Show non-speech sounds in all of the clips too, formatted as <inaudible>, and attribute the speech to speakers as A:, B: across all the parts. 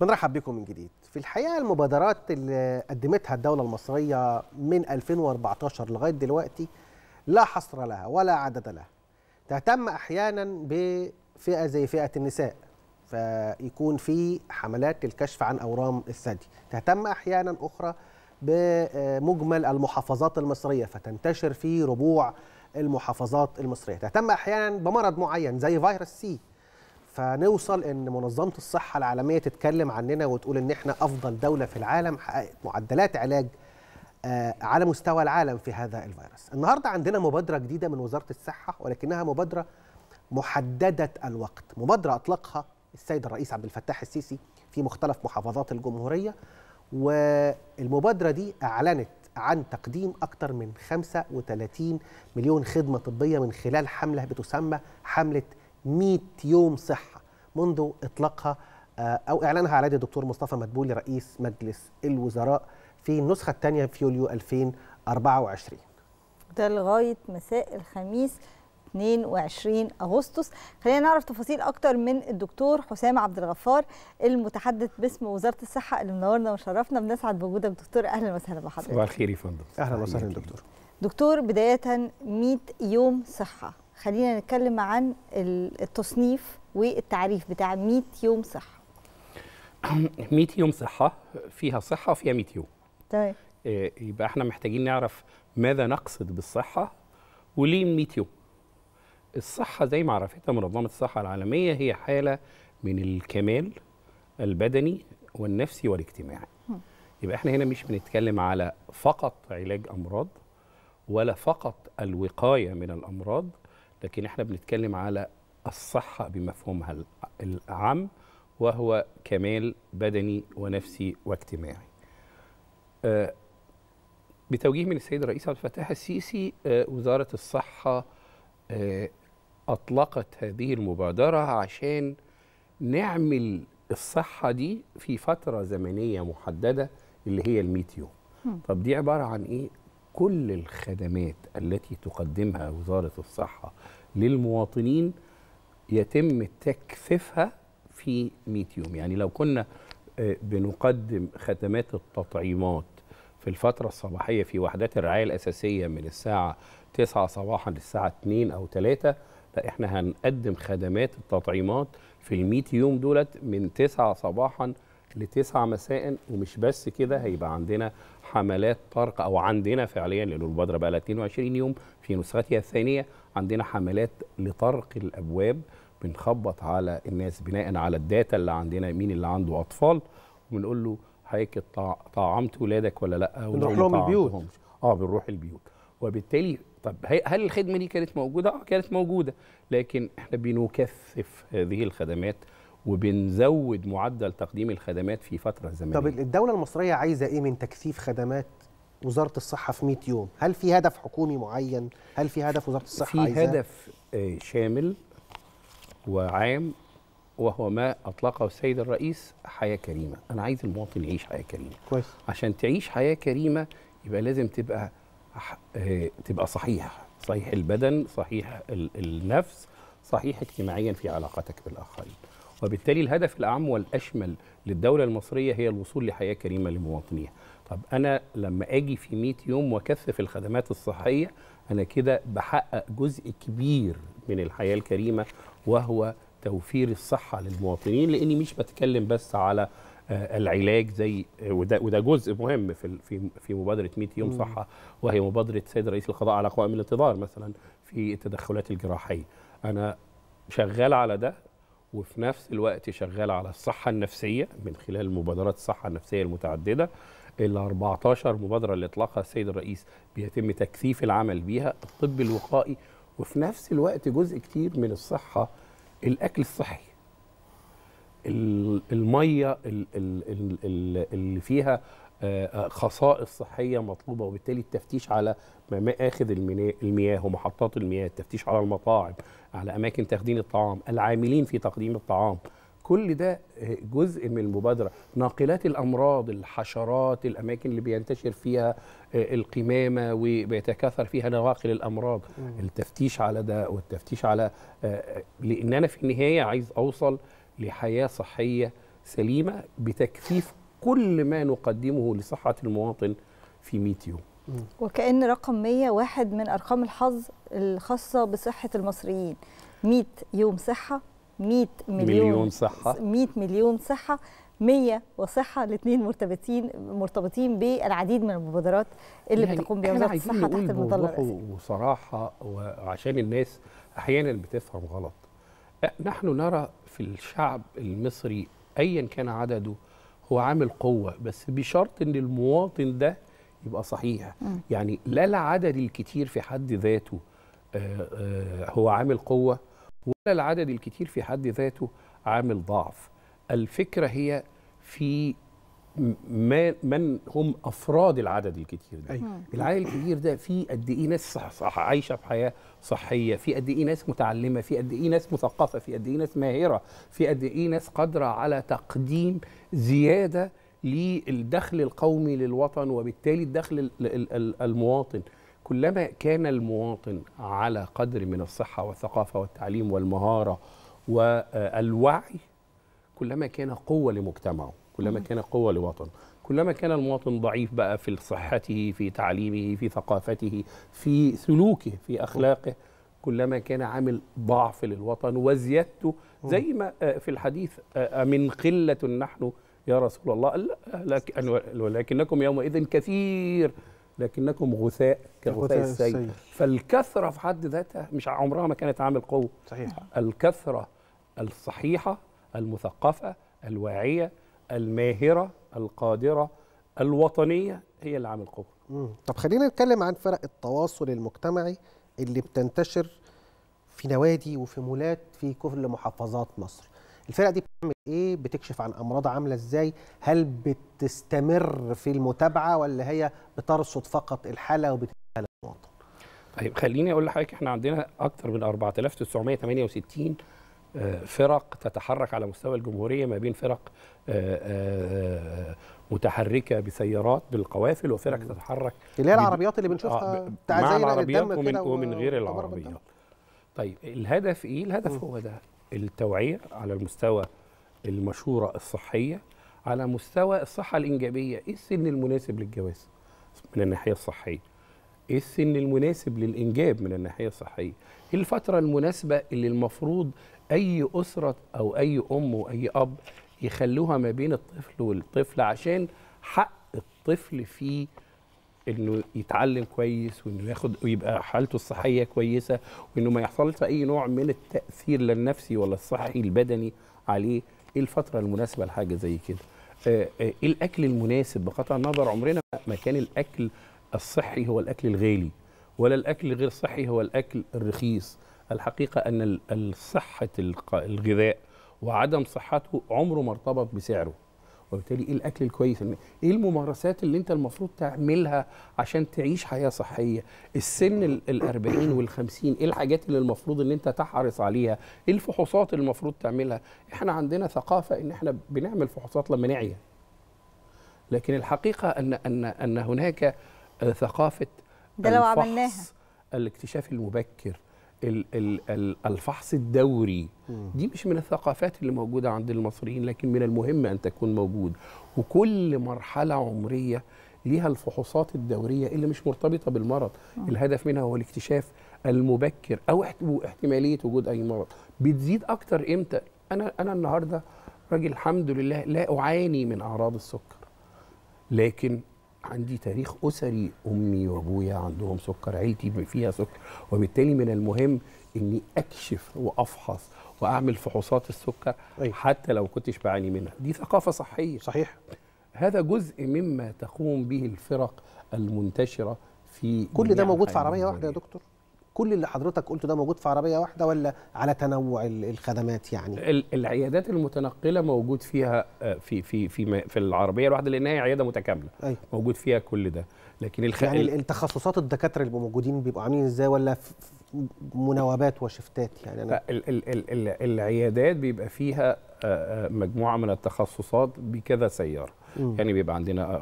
A: بنرحب بكم من جديد في الحقيقه المبادرات اللي قدمتها الدوله المصريه من 2014 لغايه دلوقتي لا حصر لها ولا عدد لها تهتم احيانا بفئه زي فئه النساء فيكون في حملات للكشف عن اورام الثدي تهتم احيانا اخرى بمجمل المحافظات المصريه فتنتشر في ربوع المحافظات المصريه تهتم احيانا بمرض معين زي فيروس سي فنوصل ان منظمه الصحه العالميه تتكلم عننا وتقول ان احنا افضل دوله في العالم حققت معدلات علاج آه، على مستوى العالم في هذا الفيروس. النهارده عندنا مبادره جديده من وزاره الصحه ولكنها مبادره محدده الوقت، مبادره اطلقها السيد الرئيس عبد الفتاح السيسي في مختلف محافظات الجمهوريه والمبادره دي اعلنت عن تقديم أكثر من 35 مليون خدمة طبية من خلال حملة بتسمى حملة 100 يوم صحه منذ اطلاقها آه، او اعلانها على يد الدكتور مصطفى مدبولي رئيس مجلس الوزراء في النسخه الثانيه في يوليو 2024
B: ده لغايه مساء الخميس 22 اغسطس خلينا نعرف تفاصيل اكتر من الدكتور حسام عبد الغفار المتحدث باسم وزاره الصحه اللي منورنا وشرفنا بنسعد بوجودك دكتور اهلا وسهلا بحضرتك صباح الخير
A: يا فندم اهلا وسهلا دكتور
B: دكتور بدايه 100 يوم صحه خلينا نتكلم عن التصنيف والتعريف بتاع 100 يوم صحه
C: 100 <clears throat> يوم صحه فيها صحه وفيها 100 يوم تمام طيب. يبقى احنا محتاجين نعرف ماذا نقصد بالصحه وليه 100 يوم الصحه زي ما عرفتها منظمه الصحه العالميه هي حاله من الكمال البدني والنفسي والاجتماعي يبقى احنا هنا مش بنتكلم على فقط علاج امراض ولا فقط الوقايه من الامراض لكن احنا بنتكلم على الصحة بمفهومها العام وهو كمال بدني ونفسي واجتماعي آه، بتوجيه من السيد الرئيس عبد الفتاح السيسي آه، وزارة الصحة آه، أطلقت هذه المبادرة عشان نعمل الصحة دي في فترة زمنية محددة اللي هي الميت يوم طب دي عبارة عن إيه؟ كل الخدمات التي تقدمها وزارة الصحة للمواطنين يتم تكثيفها في 100 يوم يعني لو كنا آه، بنقدم خدمات التطعيمات في الفترة الصباحية في وحدات الرعاية الأساسية من الساعة 9 صباحا للساعة 2 أو 3 لا احنا هنقدم خدمات التطعيمات في ال 100 يوم دولت من 9 صباحا ل 9 مساء ومش بس كده هيبقى عندنا حملات طرق او عندنا فعليا لان المبادره بقى لها 22 يوم في نسختها الثانيه عندنا حملات لطرق الابواب بنخبط على الناس بناء على الداتا اللي عندنا مين اللي عنده اطفال وبنقول له حضرتك طعمت ولادك ولا لا بنروح لهم البيوت اه بنروح البيوت وبالتالي طب هل الخدمه دي كانت موجوده؟ اه كانت موجوده لكن احنا بنكثف هذه الخدمات وبنزود معدل تقديم الخدمات في فتره زمنيه طب
A: الدوله المصريه عايزه ايه من تكثيف خدمات وزاره الصحه في 100 يوم هل في هدف حكومي معين هل في هدف وزاره الصحه في عايزة؟ هدف
C: آه، شامل وعام وهو ما اطلقه السيد الرئيس حياه كريمه انا عايز المواطن يعيش حياه كريمه كويس عشان تعيش حياه كريمه يبقى لازم تبقى آه، تبقى صحيح صحيح البدن صحيح النفس صحيح اجتماعيا في علاقتك بالاخرين وبالتالي الهدف الأعم والأشمل للدولة المصرية هي الوصول لحياة كريمة لمواطنيها طب أنا لما أجي في 100 يوم وأكثف الخدمات الصحية أنا كده بحقق جزء كبير من الحياة الكريمة وهو توفير الصحة للمواطنين لأني مش بتكلم بس على آه، العلاج زي آه، وده وده جزء مهم في في في مبادره 100 يوم صحه وهي مبادره السيد رئيس القضاء على قوائم الانتظار مثلا في التدخلات الجراحيه انا شغال على ده وفي نفس الوقت شغال على الصحة النفسية من خلال مبادرات الصحة النفسية المتعددة ال 14 مبادرة اللي اطلقها السيد الرئيس بيتم تكثيف العمل بيها الطب الوقائي وفي نفس الوقت جزء كتير من الصحة الأكل الصحي المية اللي فيها آه، آه، خصائص صحيه مطلوبه وبالتالي التفتيش على مآخذ المياه ومحطات المياه، التفتيش على المطاعم، على اماكن تخدين الطعام، العاملين في تقديم الطعام، كل ده آه، جزء من المبادره، ناقلات الامراض، الحشرات، الاماكن اللي بينتشر فيها القمامه وبيتكاثر فيها نواقل الامراض، التفتيش على ده والتفتيش على لان انا في النهايه عايز اوصل لحياه صحيه سليمه بتكثيف كل ما نقدمه لصحة المواطن في 100 يوم
B: وكأن رقم 100 واحد من أرقام الحظ الخاصة بصحة المصريين 100 يوم صحة 100 مليون, مليون صحة 100 مليون صحة 100 وصحة الاثنين مرتبطين مرتبطين بالعديد من المبادرات اللي يعني بتقوم بها وزارة الصحة تحت المظلة
C: وصراحة وعشان الناس أحيانا بتفهم غلط نحن نرى في الشعب المصري أيا كان عدده هو عامل قوه بس بشرط ان المواطن ده يبقى صحيح م. يعني لا العدد الكتير في حد ذاته آه، آه، هو عامل قوه ولا العدد الكتير في حد ذاته عامل ضعف الفكره هي في ما من هم افراد العدد الكتير ده أيوة. العدد الكبير ده في قد ايه ناس صح صح عايشه في حياه صحيه في قد ايه ناس متعلمه في قد ايه ناس مثقفه في قد ايه ناس ماهره في قد ايه ناس قادره على تقديم زياده للدخل القومي للوطن وبالتالي الدخل المواطن كلما كان المواطن على قدر من الصحه والثقافه والتعليم والمهاره والوعي كلما كان قوه لمجتمعه كلما كان قوة لوطن كلما كان المواطن ضعيف بقى في صحته في تعليمه في ثقافته في سلوكه في أخلاقه كلما كان عامل ضعف للوطن وزيادته زي ما آه، في الحديث آه، آه، من قلة نحن يا رسول الله لا ولكنكم يومئذ كثير لكنكم غثاء كغثاء السيل فالكثرة في حد ذاتها مش عمرها ما كانت عامل قوة صحيح الكثرة الصحيحة المثقفة الواعية الماهره القادره الوطنيه هي اللي عامل قوه
A: طب خلينا نتكلم عن فرق التواصل المجتمعي اللي بتنتشر في نوادي وفي مولات في كل محافظات مصر الفرق دي بتعمل ايه بتكشف عن امراض عامله ازاي هل بتستمر في المتابعه ولا هي بترصد فقط الحاله وبتديها للمواطن
C: طيب خليني اقول لحضرتك احنا عندنا اكثر من 4968 فرق تتحرك على مستوى الجمهورية ما بين فرق آه، آه، آه، متحركة بسيارات بالقوافل وفرق تتحرك اللي هي العربيات اللي بنشوفها بتاع مع العربيات ومن, ومن غير العربيات طيب الهدف ايه؟ الهدف هو ده التوعية على المستوى المشورة الصحية على مستوى الصحة الإنجابية إيه السن المناسب للجواز من الناحية الصحية إيه السن المناسب للإنجاب من الناحية الصحية إيه الفترة المناسبة اللي المفروض اي اسره او اي ام واي اب يخلوها ما بين الطفل والطفل عشان حق الطفل في انه يتعلم كويس وانه ياخد ويبقى حالته الصحيه كويسه وانه ما يحصلش اي نوع من التاثير لا النفسي ولا الصحي البدني عليه ايه الفتره المناسبه لحاجه زي كده آه، آه، ايه الاكل المناسب بقطع النظر عمرنا ما كان الاكل الصحي هو الاكل الغالي ولا الاكل غير صحي هو الاكل الرخيص الحقيقه ان صحه الغذاء وعدم صحته عمره ما ارتبط بسعره وبالتالي ايه الاكل الكويس ايه الممارسات اللي انت المفروض تعملها عشان تعيش حياه صحيه السن ال40 وال50 ايه الحاجات اللي المفروض ان انت تحرص عليها ايه الفحوصات اللي المفروض تعملها احنا عندنا ثقافه ان احنا بنعمل فحوصات لما نعيا لكن الحقيقه ان ان ان هناك ثقافه ده لو عملناها الاكتشاف المبكر الفحص الدوري دي مش من الثقافات اللي موجودة عند المصريين لكن من المهم أن تكون موجود وكل مرحلة عمرية ليها الفحوصات الدورية اللي مش مرتبطة بالمرض الهدف منها هو الاكتشاف المبكر أو احتمالية وجود أي مرض بتزيد أكتر إمتى أنا, أنا النهاردة راجل الحمد لله لا أعاني من أعراض السكر لكن عندي تاريخ اسري امي وابويا عندهم سكر عيلتي فيها سكر وبالتالي من المهم اني اكشف وافحص واعمل فحوصات السكر أي. طيب. حتى لو كنتش بعاني منها دي ثقافه صحيه صحيح هذا جزء مما تقوم به الفرق المنتشره في كل ده موجود في عربيه واحده
A: يا دكتور كل اللي حضرتك قلته ده موجود في عربيه واحده ولا على تنوع الخدمات يعني
C: العيادات المتنقله موجود فيها آه، في في في في العربيه الواحده لان هي عياده متكامله أيوة. موجود فيها كل ده لكن الخ... يعني
A: التخصصات الدكاتره اللي بيبقوا موجودين بيبقوا عاملين ازاي ولا مناوبات وشفتات يعني أنا...
C: العيادات بيبقى فيها آه، آه، مجموعه من التخصصات بكذا سياره مم. يعني بيبقى عندنا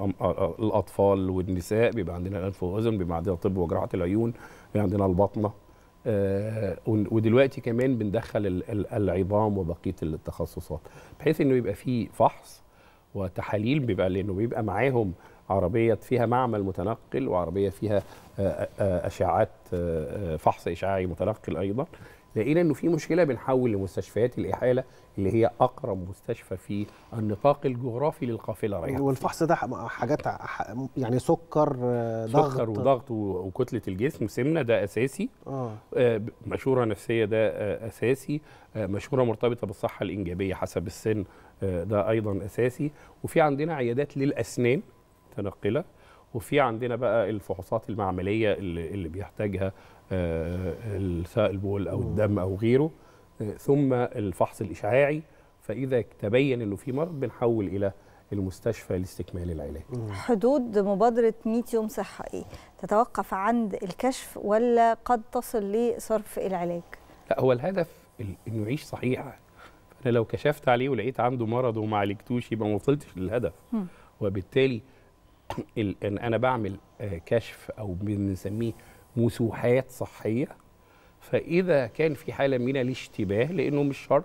C: الاطفال والنساء بيبقى عندنا الانف والاذن بيبقى عندنا طب وجراحه العيون بيبقى عندنا البطنه آه، ودلوقتي كمان بندخل العظام وبقيه التخصصات بحيث انه يبقى في فحص وتحاليل بيبقى لانه بيبقى معاهم عربيه فيها معمل متنقل وعربيه فيها اشعات فحص اشعاعي متنقل ايضا لقينا انه في مشكله بنحول لمستشفيات الاحاله اللي هي اقرب مستشفى في النطاق الجغرافي للقافله رايحه
A: والفحص ده حاجات يعني سكر آه، ضغط سكر وضغط
C: وكتله الجسم سمنه ده اساسي آه. آه، مشوره نفسيه ده آه، اساسي مشوره مرتبطه بالصحه الانجابيه حسب السن ده ايضا اساسي وفي عندنا عيادات للاسنان متنقله وفي عندنا بقى الفحوصات المعمليه اللي, اللي بيحتاجها آه، السائل او الدم او غيره آه، ثم الفحص الاشعاعي فاذا تبين انه في مرض بنحول الى المستشفى لاستكمال العلاج.
B: حدود مبادره 100 يوم صحه ايه؟ تتوقف عند الكشف ولا قد تصل لصرف العلاج؟
C: لا هو الهدف انه يعيش صحيح. فانا لو كشفت عليه ولقيت عنده مرض وما عالجتوش يبقى ما وصلتش للهدف. م. وبالتالي ان انا بعمل آه، كشف او بنسميه مسوحات صحيه فاذا كان في حاله من الاشتباه لانه مش شرط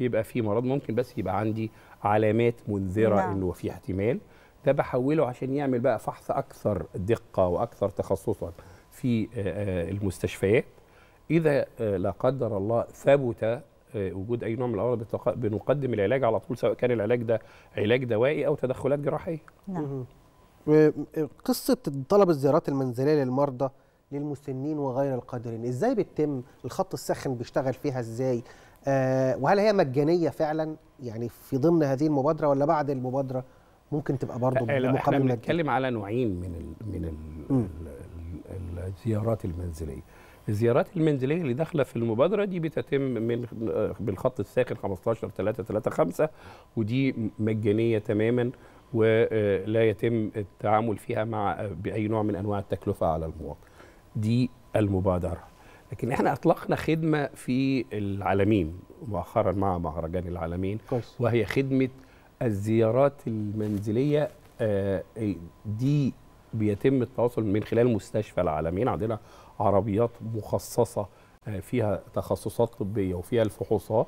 C: يبقى في مرض ممكن بس يبقى عندي علامات منذره نعم. انه في احتمال ده بحوله عشان يعمل بقى فحص اكثر دقه واكثر تخصصا في آه، آه، المستشفيات اذا لا قدر الله ثبت وجود اي نوع من الامراض بنقدم العلاج على طول سواء كان العلاج ده علاج دوائي او تدخلات جراحيه نعم.
A: قصة طلب الزيارات المنزليه للمرضى للمسنين وغير القادرين ازاي بتتم الخط الساخن بيشتغل فيها ازاي آه وهل هي مجانيه فعلا يعني في ضمن هذه المبادره ولا بعد المبادره ممكن تبقى برضه بمقابل احنا بنتكلم
C: على نوعين من الـ من الـ الزيارات المنزليه الزيارات المنزليه اللي داخله في المبادره دي بتتم من آه، بالخط الساخن 15 3 3 5 ودي مجانيه تماما ولا يتم التعامل فيها مع باي نوع من انواع التكلفه على المواطن دي المبادره لكن احنا اطلقنا خدمه في العالمين مؤخرا مع مهرجان العالمين وهي خدمه الزيارات المنزليه آه، دي بيتم التواصل من خلال مستشفى العالمين عندنا عربيات مخصصه آه، فيها تخصصات طبيه وفيها الفحوصات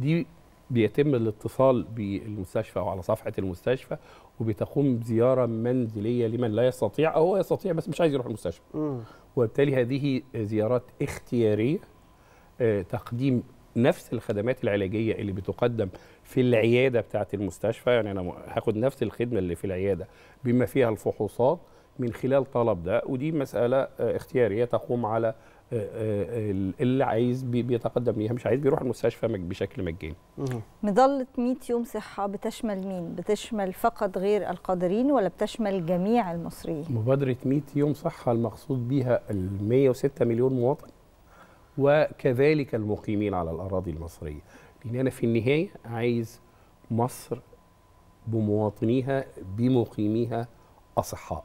C: دي بيتم الاتصال بالمستشفى او على صفحه المستشفى وبتقوم بزياره منزليه لمن لا يستطيع او هو يستطيع بس مش عايز يروح المستشفى. م. وبالتالي هذه زيارات اختياريه آه، تقديم نفس الخدمات العلاجيه اللي بتقدم في العياده بتاعه المستشفى يعني انا هاخد نفس الخدمه اللي في العياده بما فيها الفحوصات من خلال طلب ده ودي مساله آه، اختياريه تقوم على آه، آه، آه، اللي عايز بيتقدم ليها مش عايز بيروح المستشفى بشكل مجاني
B: مظله 100 يوم صحه بتشمل مين بتشمل فقط غير القادرين ولا بتشمل جميع المصريين
C: مبادره 100 يوم صحه المقصود بها ال 106 مليون مواطن وكذلك المقيمين على الاراضي المصريه لان انا في النهايه عايز مصر بمواطنيها بمقيميها اصحاء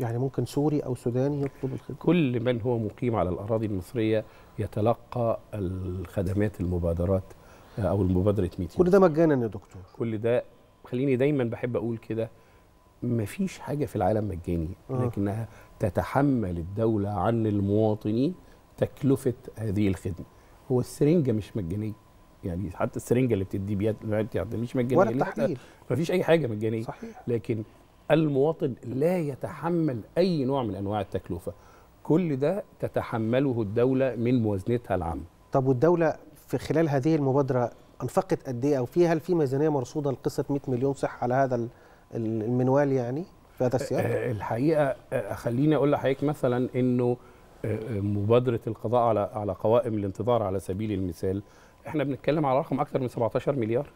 A: يعني ممكن سوري او سوداني يطلب الخدمه
C: كل من هو مقيم على الاراضي المصريه يتلقى الخدمات المبادرات آه، او المبادره ميتين كل ده مجانا يا دكتور كل ده خليني دايما بحب اقول كده مفيش حاجه في العالم مجاني آه. لكنها تتحمل الدوله عن المواطنين تكلفه هذه الخدمه هو السرنجه مش مجانيه يعني حتى السرنجه اللي بتدي بيها يعني مش مجانيه ولا التحليل مفيش اي حاجه مجانيه صحيح لكن المواطن لا يتحمل أي نوع من أنواع التكلفة كل ده تتحمله الدولة من موازنتها العامة
A: طب والدولة في خلال هذه المبادرة أنفقت قد إيه أو في هل في ميزانية مرصودة لقصة 100 مليون صح على هذا المنوال يعني في هذا السياق؟ آه، آه،
C: الحقيقة آه، خليني أقول لحضرتك مثلا إنه مبادرة القضاء على على قوائم الانتظار على سبيل المثال احنا بنتكلم على رقم أكثر من 17 مليار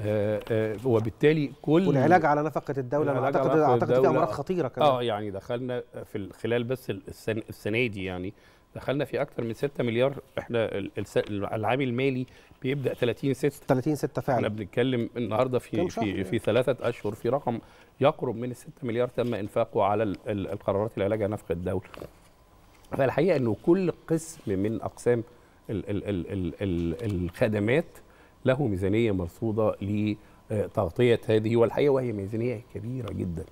C: آه، آه، وبالتالي كل والعلاج على نفقه الدوله انا اعتقد اعتقد في امراض خطيره كمان اه يعني دخلنا في خلال بس السنه, دي يعني دخلنا في اكثر من 6 مليار احنا العام المالي بيبدا 30 6 30 6 فعلا احنا بنتكلم النهارده في في يعني؟ في ثلاثه اشهر في رقم يقرب من 6 مليار تم انفاقه على القرارات العلاج على نفقه الدوله فالحقيقه انه كل قسم من اقسام ال ال ال ال ال الخدمات له ميزانيه مرصوده لتغطيه هذه والحقيقه وهي ميزانيه كبيره جدا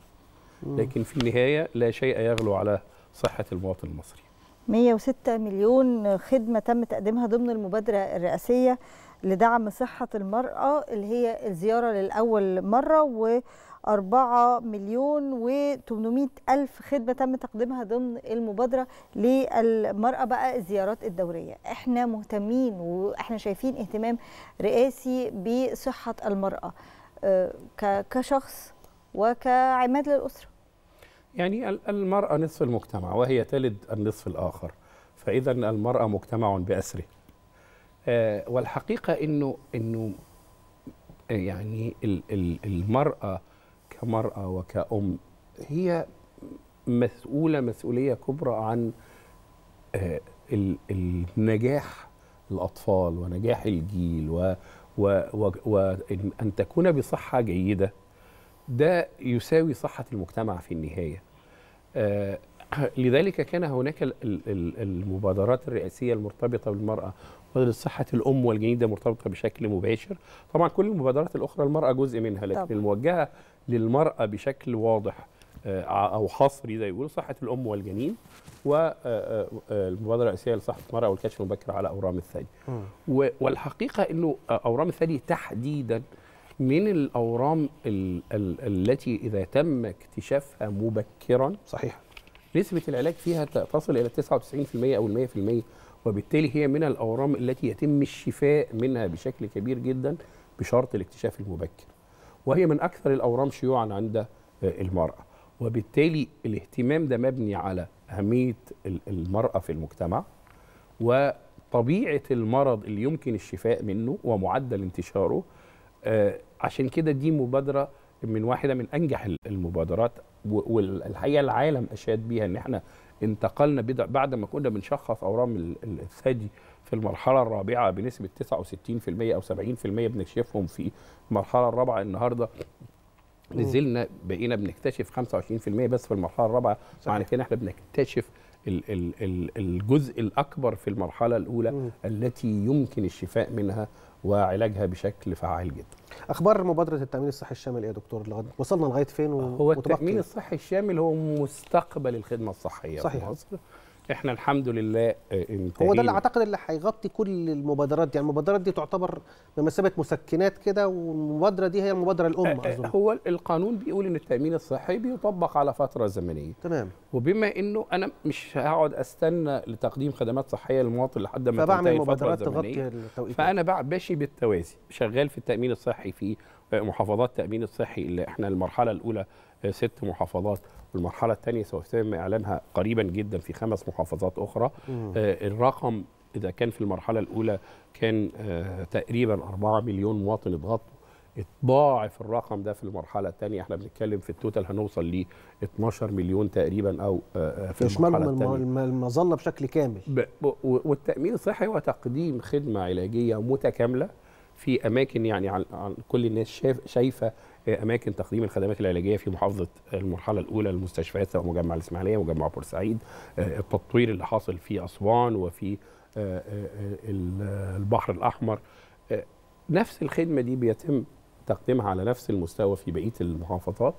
C: لكن في النهايه لا شيء يغلو على صحه المواطن المصري
B: 106 مليون خدمه تم تقديمها ضمن المبادره الرئاسيه لدعم صحه المراه اللي هي الزياره للاول مره و 4 مليون و800 ألف خدمة تم تقديمها ضمن المبادرة للمرأة بقى الزيارات الدورية احنا مهتمين واحنا شايفين اهتمام رئاسي بصحة المرأة آه، كشخص وكعماد للأسرة
C: يعني المرأة نصف المجتمع وهي تلد النصف الآخر فإذا المرأة مجتمع بأسره آه، والحقيقة أنه, إنه يعني المرأة كمرأة وكأم هي مسؤولة مسؤولية كبرى عن آه، النجاح الأطفال ونجاح الجيل و وأن تكون بصحة جيدة ده يساوي صحة المجتمع في النهاية آه، لذلك كان هناك المبادرات الرئاسية المرتبطة بالمرأة صحة الأم والجنين ده مرتبطة بشكل مباشر طبعا كل المبادرات الأخرى المرأة جزء منها لكن طبعا. الموجهة للمرأة بشكل واضح آه، أو حصري زي يقول صحة الأم والجنين والمبادرة آه، آه، الرئيسية لصحة المرأة والكشف المبكر على أورام الثدي والحقيقة أنه أورام الثدي تحديدا من الأورام ال ال التي إذا تم اكتشافها مبكرا صحيح نسبة العلاج فيها تصل إلى 99% أو 100% وبالتالي هي من الأورام التي يتم الشفاء منها بشكل كبير جدا بشرط الاكتشاف المبكر وهي من أكثر الأورام شيوعا عند آه، المرأة وبالتالي الاهتمام ده مبني على أهمية المرأة في المجتمع وطبيعة المرض اللي يمكن الشفاء منه ومعدل انتشاره آه، عشان كده دي مبادرة من واحدة من أنجح المبادرات والحقيقة العالم أشاد بيها إن احنا انتقلنا بعد ما كنا بنشخص أورام الثدي في المرحله الرابعه بنسبه 69% او 70% بنكشفهم في المرحله الرابعه النهارده نزلنا بقينا بنكتشف 25% بس في المرحله الرابعه معنى كده احنا بنكتشف الجزء الاكبر في المرحله الاولى م. التي يمكن الشفاء منها وعلاجها بشكل فعال جدا.
A: اخبار مبادره التامين الصحي الشامل ايه يا دكتور لغد وصلنا لغايه فين هو التامين الصحي الشامل هو مستقبل
C: الخدمه الصحيه صحيح. في مصر احنا الحمد لله آه، انتهينا هو ده اللي
A: اعتقد اللي هيغطي كل المبادرات دي يعني المبادرات دي تعتبر بمثابه مسكنات كده والمبادره دي هي المبادره الام آه، آه، اظن
C: هو القانون بيقول ان التامين الصحي بيطبق على فتره زمنيه تمام وبما انه انا مش هقعد استنى لتقديم خدمات صحيه للمواطن لحد ما تنتهي فبعمل مبادرات تغطي التوقيت فانا بقى ماشي بالتوازي شغال في التامين الصحي في محافظات التامين الصحي اللي احنا المرحله الاولى آه، ست محافظات والمرحله الثانيه سوف يتم اعلانها قريبا جدا في خمس محافظات اخرى آه، الرقم اذا كان في المرحله الاولى كان آه، تقريبا 4 مليون مواطن اتغطوا اتضاعف الرقم ده في المرحله الثانيه احنا بنتكلم في التوتال هنوصل ل 12 مليون تقريبا او في المرحله الثانيه
A: المظله بشكل كامل والتامين الصحي هو
C: تقديم خدمه علاجيه متكامله في اماكن يعني عن, كل الناس شايف شايفه آه، اماكن تقديم الخدمات العلاجيه في محافظه المرحله الاولى المستشفيات سواء مجمع الاسماعيليه مجمع بورسعيد آه، التطوير اللي حاصل في اسوان وفي آه، البحر الاحمر نفس الخدمه دي بيتم تقديمها على نفس المستوى في بقيه المحافظات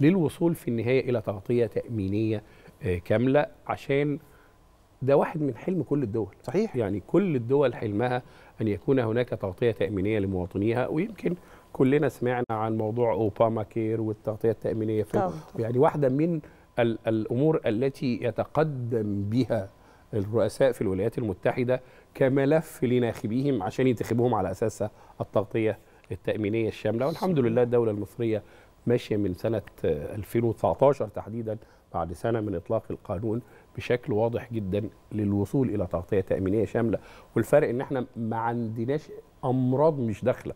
C: للوصول في النهايه الى تغطيه تامينيه كامله عشان ده واحد من حلم كل الدول صحيح يعني كل الدول حلمها ان يكون هناك تغطيه تامينيه لمواطنيها ويمكن كلنا سمعنا عن موضوع اوباما كير والتغطيه التامينيه في طبعا. يعني واحده من الامور التي يتقدم بها الرؤساء في الولايات المتحده كملف لناخبيهم عشان ينتخبوهم على اساسها التغطيه التامينيه الشامله والحمد لله الدوله المصريه ماشيه من سنه 2019 تحديدا بعد سنه من اطلاق القانون بشكل واضح جدا للوصول الى تغطيه تامينيه شامله والفرق ان احنا ما عندناش امراض مش داخله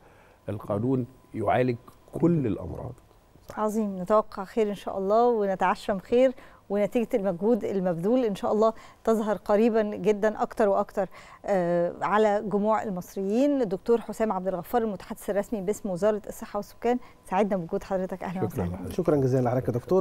C: القانون يعالج كل الامراض
B: عظيم نتوقع خير ان شاء الله ونتعشم خير ونتيجة المجهود المبذول إن شاء الله تظهر قريبا جدا أكتر وأكتر آه، على جموع المصريين الدكتور حسام عبد الغفار المتحدث الرسمي باسم وزارة الصحة والسكان سعدنا بوجود حضرتك أهلا وسهلا
A: شكرا جزيلا لحضرتك يا دكتور